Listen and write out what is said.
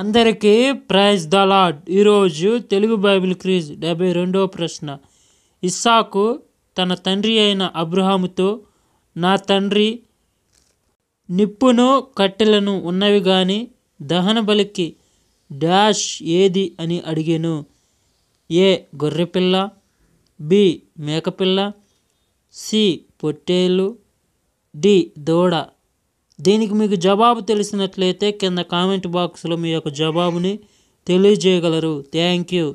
అందరికీ praise the lord ఈరోజు Telugu Bible crease డెబ్బై రెండవ ప్రశ్న ఇస్సాకు తన తండ్రి అయిన అబ్రహాముతో నా తండ్రి నిప్పును కట్టెలను ఉన్నవి కానీ దహన బలికి డాష్ ఏది అని అడిగాను ఏ గొర్రెపిల్ల బి మేకపిల్ల సి పొట్టేలు డి దూడ దీనికి మీకు జవాబు తెలిసినట్లయితే కింద కామెంట్ బాక్స్లో మీ యొక్క జవాబుని తెలియజేయగలరు థ్యాంక్ యూ